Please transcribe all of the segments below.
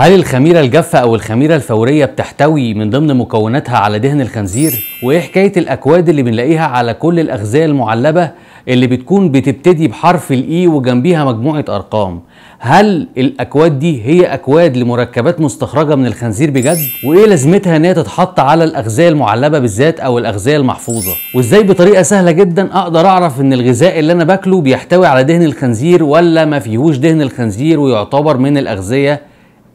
هل الخميرة الجافة أو الخميرة الفورية بتحتوي من ضمن مكوناتها على دهن الخنزير؟ وإيه حكاية الأكواد اللي بنلاقيها على كل الأغذية المعلبة اللي بتكون بتبتدي بحرف الإي e وجنبيها مجموعة أرقام؟ هل الأكواد دي هي أكواد لمركبات مستخرجة من الخنزير بجد؟ وإيه لازمتها إن هي تتحط على الأغذية المعلبة بالذات أو الأغذية المحفوظة؟ وإزاي بطريقة سهلة جدا أقدر أعرف إن الغذاء اللي أنا باكله بيحتوي على دهن الخنزير ولا ما فيهوش دهن الخنزير ويعتبر من الأغذية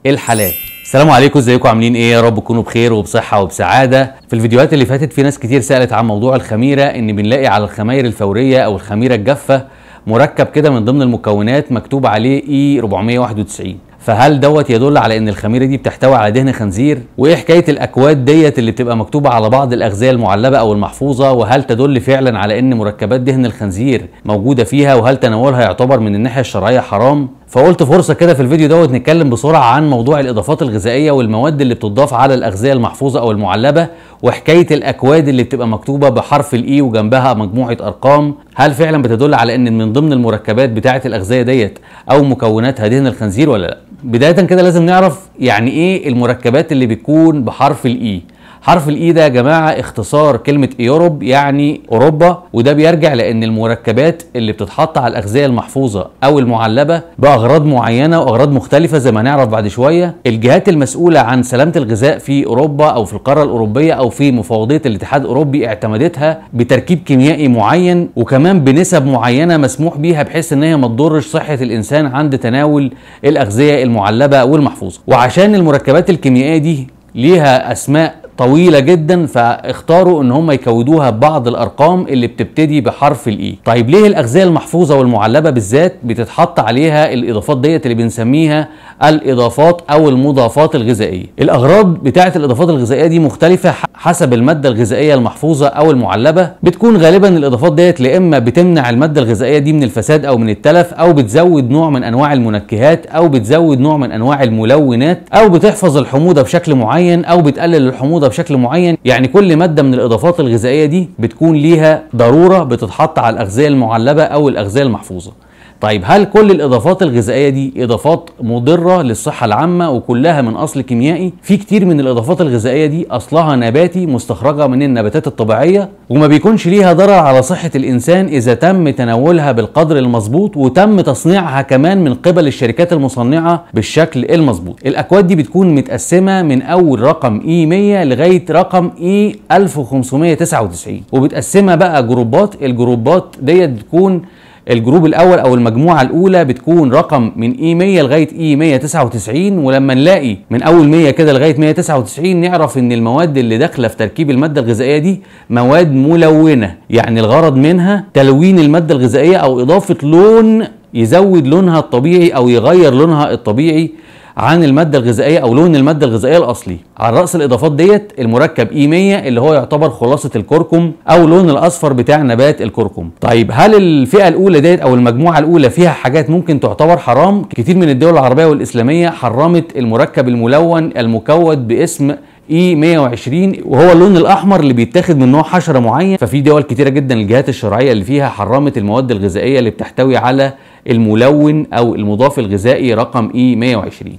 الحلال السلام عليكم ازيكم عاملين ايه يا رب تكونوا بخير وبصحه وبسعاده في الفيديوهات اللي فاتت في ناس كتير سالت عن موضوع الخميره ان بنلاقي على الخماير الفوريه او الخميره الجافه مركب كده من ضمن المكونات مكتوب عليه e اي 491 فهل دوت يدل على ان الخميره دي بتحتوي على دهن خنزير وايه حكايه الاكواد ديت اللي بتبقى مكتوبه على بعض الاغذيه المعلبه او المحفوظه وهل تدل فعلا على ان مركبات دهن الخنزير موجوده فيها وهل تناولها يعتبر من الناحيه الشرعيه حرام فقلت فرصه كده في الفيديو دوت نتكلم بسرعه عن موضوع الاضافات الغذائيه والمواد اللي بتضاف على الاغذيه المحفوظه او المعلبه وحكايه الاكواد اللي بتبقى مكتوبه بحرف الاي e وجنبها مجموعه ارقام هل فعلا بتدل على ان من ضمن المركبات بتاعه الاغذيه ديت او مكوناتها دهن الخنزير ولا لا بدايه كده لازم نعرف يعني ايه المركبات اللي بتكون بحرف الاي e. حرف الاي ده يا جماعه اختصار كلمه يوروب يعني اوروبا وده بيرجع لان المركبات اللي بتتحط على الاغذيه المحفوظه او المعلبه باغراض معينه واغراض مختلفه زي ما هنعرف بعد شويه الجهات المسؤوله عن سلامه الغذاء في اوروبا او في القاره الاوروبيه او في مفوضيه الاتحاد الاوروبي اعتمدتها بتركيب كيميائي معين وكمان بنسب معينه مسموح بيها بحيث ان هي ما تضرش صحه الانسان عند تناول الاغذيه المعلبه والمحفوظه وعشان المركبات الكيميائيه دي ليها اسماء طويله جدا فاختاروا ان هم يكودوها ببعض الارقام اللي بتبتدي بحرف الاي e. طيب ليه الاغذيه المحفوظه والمعلبه بالذات بتتحط عليها الاضافات ديت اللي بنسميها الاضافات او المضافات الغذائيه الاغراض بتاعه الاضافات الغذائيه دي مختلفه حسب الماده الغذائيه المحفوظه او المعلبه بتكون غالبا الاضافات ديت يا اما بتمنع الماده الغذائيه دي من الفساد او من التلف او بتزود نوع من انواع المنكهات او بتزود نوع من انواع الملونات او بتحفظ الحموضه بشكل معين او بتقلل الحموضه بشكل معين يعني كل ماده من الاضافات الغذائيه دي بتكون ليها ضروره بتتحط على الاغذيه المعلبه او الاغذيه المحفوظه طيب هل كل الاضافات الغذائيه دي اضافات مضره للصحه العامه وكلها من اصل كيميائي في كتير من الاضافات الغذائيه دي اصلها نباتي مستخرجه من النباتات الطبيعيه وما بيكونش ليها ضرر على صحه الانسان اذا تم تناولها بالقدر المظبوط وتم تصنيعها كمان من قبل الشركات المصنعه بالشكل المظبوط الاكواد دي بتكون متقسمه من اول رقم اي e 100 لغايه رقم e اي 1599 وبتقسمها بقى جروبات الجروبات ديت بتكون الجروب الاول او المجموعه الاولى بتكون رقم من اي 100 لغايه اي 199 ولما نلاقي من اول 100 كده لغايه 199 نعرف ان المواد اللي داخله في تركيب الماده الغذائيه دي مواد ملونه يعني الغرض منها تلوين الماده الغذائيه او اضافه لون يزود لونها الطبيعي او يغير لونها الطبيعي عن الماده الغذائيه او لون الماده الغذائيه الاصلي على راس الاضافات ديت المركب اي 100 اللي هو يعتبر خلاصه الكركم او لون الاصفر بتاع نبات الكركم طيب هل الفئه الاولى ديت او المجموعه الاولى فيها حاجات ممكن تعتبر حرام كتير من الدول العربيه والاسلاميه حرمت المركب الملون المكود باسم اي 120 وهو اللون الاحمر اللي بيتاخد من نوع حشره معين ففي دول كتيره جدا الجهات الشرعيه اللي فيها حرمت المواد الغذائيه اللي بتحتوي على الملون او المضاف الغذائي رقم اي e 120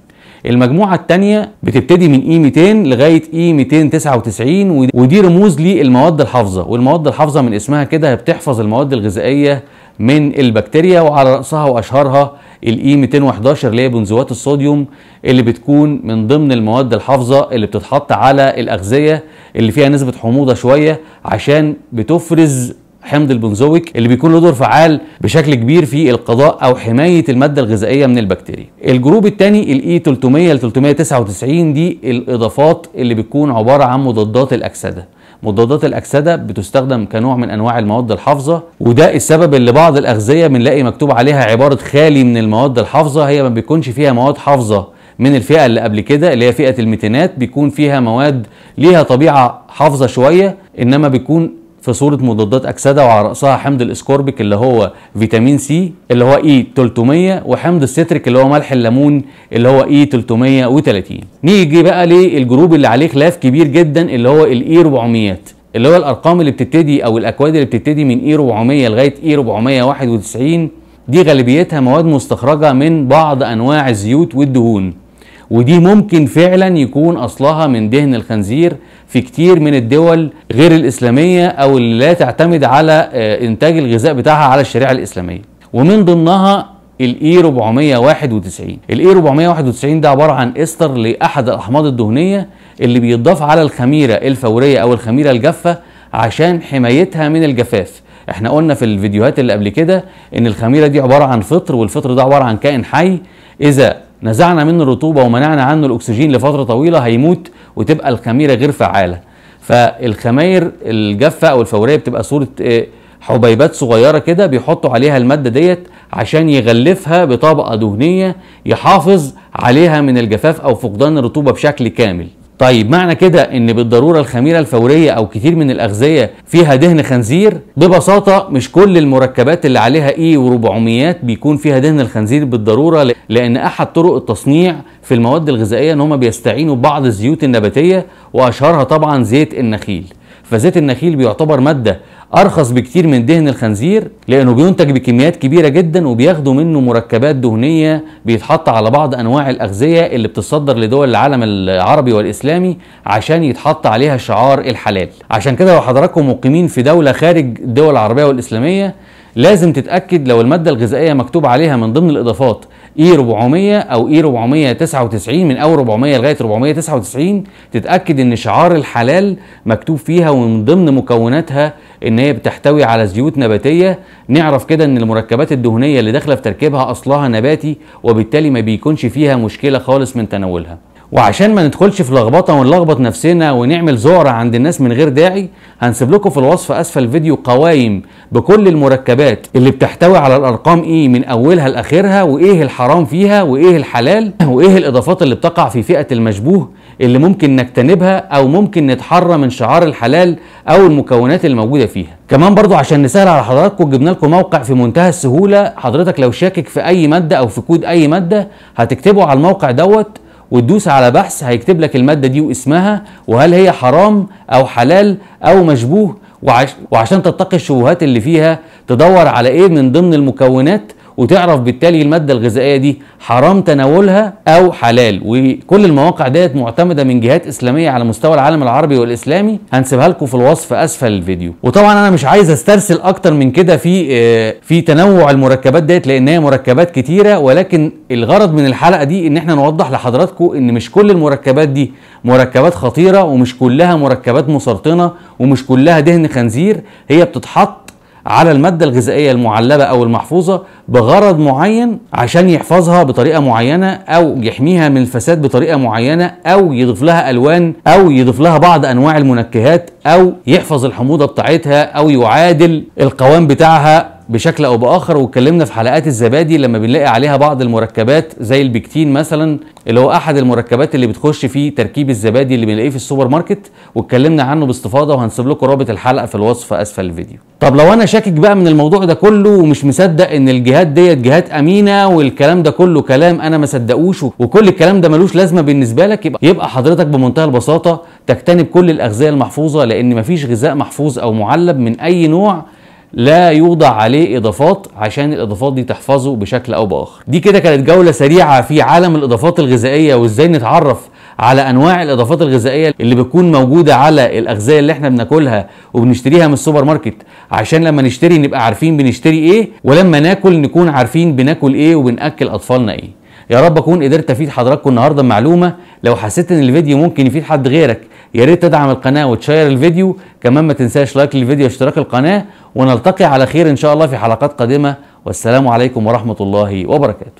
المجموعة الثانية بتبتدي من اي e 200 لغاية اي e 299 ودي رموز للمواد الحافظة والمواد الحافظة من اسمها كده بتحفظ المواد الغذائية من البكتيريا وعلى رأسها وأشهرها الاي 211 اللي هي بنزوات الصوديوم اللي بتكون من ضمن المواد الحافظة اللي بتتحط على الأغذية اللي فيها نسبة حموضة شوية عشان بتفرز حمض البنزويك اللي بيكون له دور فعال بشكل كبير في القضاء او حمايه الماده الغذائيه من البكتيريا. الجروب الثاني الاي e 300 ل 399 دي الاضافات اللي بتكون عباره عن مضادات الاكسده. مضادات الاكسده بتستخدم كنوع من انواع المواد الحافظه وده السبب اللي بعض الاغذيه بنلاقي مكتوب عليها عباره خالي من المواد الحافظه هي ما بيكونش فيها مواد حافظه من الفئه اللي قبل كده اللي هي فئه الميتينات بيكون فيها مواد ليها طبيعه حافظه شويه انما بيكون في صوره مضادات اكسده وعلى راسها حمض الاسكوربيك اللي هو فيتامين سي اللي هو اي e 300 وحمض الستريك اللي هو ملح الليمون اللي هو e اي 330 نيجي بقى للجروب اللي عليه خلاف كبير جدا اللي هو الاي e 400 اللي هو الارقام اللي بتبتدي او الاكواد اللي بتبتدي من اي 400 لغايه اي 491 دي غالبيتها مواد مستخرجه من بعض انواع الزيوت والدهون ودي ممكن فعلا يكون اصلها من دهن الخنزير في كتير من الدول غير الاسلاميه او اللي لا تعتمد على آه، انتاج الغذاء بتاعها على الشريعه الاسلاميه ومن ضمنها الاي 491 الاي 491 ده عباره عن استر لاحد الاحماض الدهنيه اللي بيضاف على الخميره الفوريه او الخميره الجافه عشان حمايتها من الجفاف احنا قلنا في الفيديوهات اللي قبل كده ان الخميره دي عباره عن فطر والفطر ده عباره عن كائن حي اذا نزعنا منه الرطوبه ومنعنا عنه الاكسجين لفتره طويله هيموت وتبقى الخميره غير فعاله فالخماير الجافه او الفوريه بتبقى صوره آه، حبيبات صغيره كده بيحطوا عليها الماده ديت عشان يغلفها بطبقه دهنيه يحافظ عليها من الجفاف او فقدان الرطوبه بشكل كامل طيب معنى كده ان بالضروره الخميره الفوريه او كتير من الاغذيه فيها دهن خنزير ببساطه مش كل المركبات اللي عليها اي وربعوميات بيكون فيها دهن الخنزير بالضروره لان احد طرق التصنيع في المواد الغذائيه ان هم بيستعينوا ببعض الزيوت النباتيه واشهرها طبعا زيت النخيل فزيت النخيل بيعتبر ماده ارخص بكتير من دهن الخنزير لانه بينتج بكميات كبيره جدا وبياخدوا منه مركبات دهنيه بيتحط على بعض انواع الاغذيه اللي بتصدر لدول العالم العربي والاسلامي عشان يتحط عليها شعار الحلال عشان كده لو حضراتكم مقيمين في دوله خارج الدول العربيه والاسلاميه لازم تتاكد لو الماده الغذائيه مكتوب عليها من ضمن الاضافات اي 400 او اي 499 من اول 400 لغايه 499 تتاكد ان شعار الحلال مكتوب فيها ومن ضمن مكوناتها ان هي بتحتوي على زيوت نباتيه نعرف كده ان المركبات الدهنيه اللي داخله في تركيبها اصلها نباتي وبالتالي ما بيكونش فيها مشكله خالص من تناولها وعشان ما ندخلش في لخبطه ونلخبط نفسنا ونعمل ذعر عند الناس من غير داعي هنسيب لكم في الوصف اسفل الفيديو قوايم بكل المركبات اللي بتحتوي على الارقام ايه من اولها لاخرها وايه الحرام فيها وايه الحلال وايه الاضافات اللي بتقع في فئه المشبوه اللي ممكن نجتنبها او ممكن نتحرى من شعار الحلال او المكونات الموجوده فيها كمان برضو عشان نسهل على حضراتكم جبنا لكم موقع في منتهى السهوله حضرتك لو شاكك في اي ماده او في كود اي ماده هتكتبه على الموقع دوت وتدوس على بحث هيكتب لك المادة دي واسمها وهل هي حرام أو حلال أو مشبوه وعش وعشان تتقي الشبهات اللي فيها تدور على إيه من ضمن المكونات وتعرف بالتالي الماده الغذائيه دي حرام تناولها او حلال وكل المواقع ديت معتمده من جهات اسلاميه على مستوى العالم العربي والاسلامي هنسيبها لكم في الوصف اسفل الفيديو وطبعا انا مش عايز استرسل اكتر من كده في آه، في تنوع المركبات ديت لان هي مركبات كتيره ولكن الغرض من الحلقه دي ان احنا نوضح لحضراتكم ان مش كل المركبات دي مركبات خطيره ومش كلها مركبات مسرطنه ومش كلها دهن خنزير هي بتتحط على المادة الغذائية المعلبة أو المحفوظة بغرض معين عشان يحفظها بطريقة معينة أو يحميها من الفساد بطريقة معينة أو يضيف لها ألوان أو يضيف لها بعض أنواع المنكهات أو يحفظ الحموضة بتاعتها أو يعادل القوام بتاعها بشكل او باخر واتكلمنا في حلقات الزبادي لما بنلاقي عليها بعض المركبات زي البكتين مثلا اللي هو احد المركبات اللي بتخش في تركيب الزبادي اللي بنلاقيه في السوبر ماركت واتكلمنا عنه باستفاضه وهنسيب لكم رابط الحلقه في الوصف اسفل الفيديو طب لو انا شاكك بقى من الموضوع ده كله ومش مصدق ان الجهات ديت جهات امينه والكلام ده كله كلام انا ما صدقوش وكل الكلام ده ملوش لازمه بالنسبه لك يبقى, يبقى حضرتك بمنتهى البساطه تجتنب كل الاغذيه المحفوظه لان مفيش غذاء محفوظ او معلب من اي نوع لا يوضع عليه اضافات عشان الاضافات دي تحفظه بشكل او باخر دي كده كانت جوله سريعه في عالم الاضافات الغذائيه وازاي نتعرف على انواع الاضافات الغذائيه اللي بتكون موجوده على الاغذيه اللي احنا بناكلها وبنشتريها من السوبر ماركت عشان لما نشتري نبقى عارفين بنشتري ايه ولما ناكل نكون عارفين بناكل ايه وبناكل اطفالنا ايه يا رب اكون قدرت افيد حضراتكم النهارده بمعلومه لو حسيت ان الفيديو ممكن يفيد حد غيرك يا ريت تدعم القناه وتشير الفيديو كمان ما تنساش لايك للفيديو واشتراك القناه ونلتقي على خير ان شاء الله في حلقات قادمه والسلام عليكم ورحمه الله وبركاته